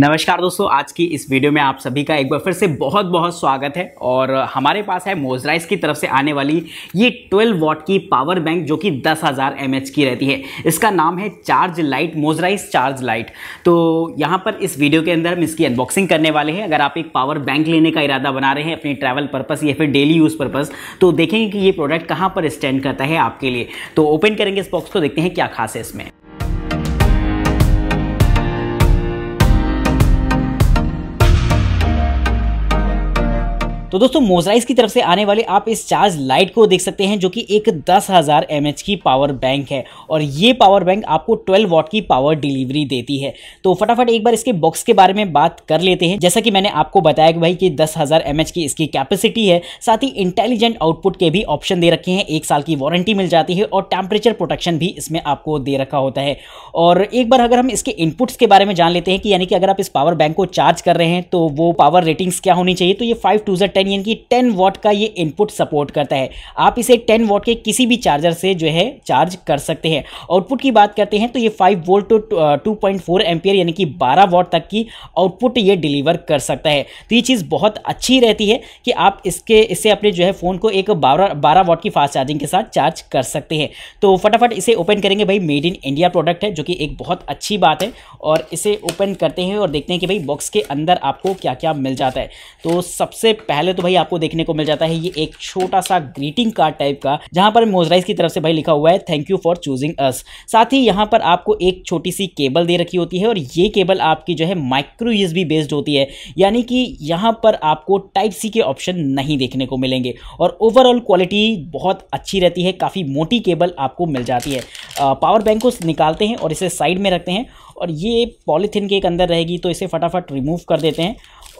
नमस्कार दोस्तों आज की इस वीडियो में आप सभी का एक बार फिर से बहुत बहुत स्वागत है और हमारे पास है मोजराइज की तरफ से आने वाली ये 12 वॉट की पावर बैंक जो कि 10,000 हज़ार की रहती है इसका नाम है चार्ज लाइट मोजराइज चार्ज लाइट तो यहाँ पर इस वीडियो के अंदर हम इसकी अनबॉक्सिंग करने वाले हैं अगर आप एक पावर बैंक लेने का इरादा बना रहे हैं अपने ट्रैवल पर्पज़ या फिर डेली यूज़ पर्पज़ तो देखेंगे कि ये प्रोडक्ट कहाँ पर स्टैंड करता है आपके लिए तो ओपन करेंगे इस बॉक्स को देखते हैं क्या खास है इसमें तो दोस्तों मोजराइज की तरफ से आने वाले आप इस चार्ज लाइट को देख सकते हैं जो कि एक दस हज़ार की पावर बैंक है और ये पावर बैंक आपको ट्वेल्व वॉट की पावर डिलीवरी देती है तो फटाफट एक बार इसके बॉक्स के बारे में बात कर लेते हैं जैसा कि मैंने आपको बताया कि भाई कि दस हज़ार की इसकी कैपेसिटी है साथ ही इंटेलिजेंट आउटपुट के भी ऑप्शन दे रखे हैं एक साल की वारंटी मिल जाती है और टेम्परेचर प्रोटेक्शन भी इसमें आपको दे रखा होता है और एक बार अगर हम इसके इनपुट्स के बारे में जान लेते हैं कि यानी कि अगर आप इस पावर बैंक को चार्ज कर रहे हैं तो वो पावर रेटिंग्स क्या होनी चाहिए तो ये फाइव टू जेड बटन यानी कि टेन वॉट का ये इनपुट सपोर्ट करता है आप इसे टेन वॉट के किसी भी चार्जर से जो है चार्ज कर सकते हैं आउटपुट की बात करते हैं तो ये five volt two two point four ampere यानी कि बारह वॉट तक की आउटपुट ये डिलीवर कर सकता है तो ये चीज़ बहुत अच्छी रहती है कि आप इसके इससे अपने जो है फ़ोन को एक बारह बारह वॉट की फास्ट चार्जिंग के साथ चार्ज कर सकते हैं तो फटाफट इसे ओपन करेंगे भाई मेड इन इंडिया प्रोडक्ट है जो कि एक बहुत अच्छी बात है और इसे ओपन करते हैं और देखते हैं कि भाई बॉक्स के अंदर आपको क्या क्या मिल जाता है तो सबसे पहले पहले तो भाई आपको देखने को मिल जाता है ये एक छोटा सा ग्रीटिंग कार्ड टाइप का जहां पर मोजराइज की तरफ से भाई लिखा हुआ है thank you for choosing us साथ ही यहां पर आपको एक छोटी सी केबल दे रखी होती है और ये केबल आपकी जो है माइक्रो यूज बेस्ड होती है यानी कि यहां पर आपको टाइप सी के ऑप्शन नहीं देखने को मिलेंगे और ओवरऑल क्वालिटी बहुत अच्छी रहती है काफ़ी मोटी केबल आपको मिल जाती है पावर बैंक को निकालते हैं और इसे साइड में रखते हैं और ये पॉलीथीन के एक अंदर रहेगी तो इसे फटाफट रिमूव कर देते हैं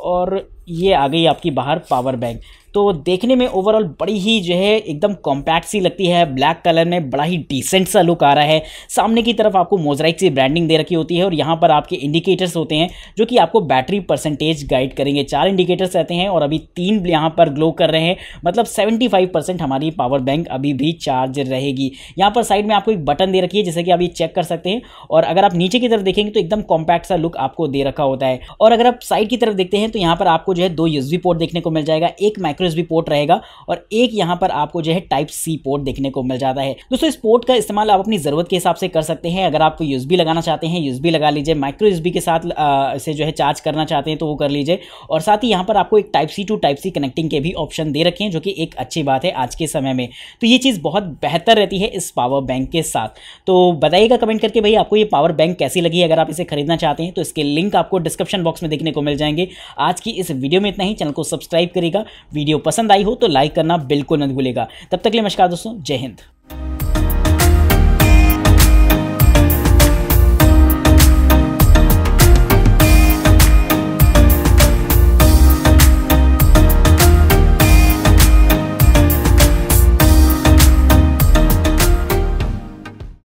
और ये आ गई आपकी बाहर पावर बैंक तो देखने में ओवरऑल बड़ी ही जो है एकदम कॉम्पैक्ट सी लगती है ब्लैक कलर में बड़ा ही डिसेंट सा लुक आ रहा है सामने की तरफ आपको मोजराइक सी ब्रांडिंग दे रखी होती है और यहाँ पर आपके इंडिकेटर्स होते हैं जो कि आपको बैटरी परसेंटेज गाइड करेंगे चार इंडिकेटर्स रहते हैं और अभी तीन यहाँ पर ग्लो कर रहे हैं मतलब सेवेंटी परसेंट हमारी पावर बैंक अभी भी चार्ज रहेगी यहाँ पर साइड में आपको एक बटन दे रखी है जैसे कि आप ये चेक कर सकते हैं और अगर आप नीचे की तरफ देखेंगे तो एकदम कॉम्पैक्ट सा लुक आपको दे रखा होता है और अगर आप साइड की तरफ देखते हैं तो यहाँ पर आपको जो है दो यूज़ पोर्ट देखने को मिल जाएगा एक माइक्रो एक्सप्रेस भी पोर्ट रहेगा और एक यहाँ पर आपको जो है टाइप सी पोर्ट देखने को मिल जाता है दोस्तों इस पोर्ट का इस्तेमाल आप अपनी ज़रूरत के हिसाब से कर सकते हैं अगर आपको यूएसबी लगाना चाहते हैं यूएसबी लगा लीजिए माइक्रो यूएसबी के साथ इसे जो है चार्ज करना चाहते हैं तो वो कर लीजिए और साथ ही यहाँ पर आपको एक type C to type C connecting के भी ऑप्शन दे रखे हैं जो कि एक अच्छी बात है आज के समय में तो ये चीज़ बहुत बेहतर रहती है इस पावर बैंक के साथ तो बताइएगा कमेंट करके भाई आपको ये पावर बैंक कैसी लगी अगर आप इसे खरीदना चाहते हैं तो इसके लिंक आपको डिस्क्रिप्शन बॉक्स में देखने को मिल जाएंगे आज की इस वीडियो में इतना ही चैनल को सब्सक्राइब करेगा वीडियो वीडियो पसंद आई हो तो लाइक करना बिल्कुल न भूलेगा तब तक लिए नमस्कार दोस्तों जय हिंद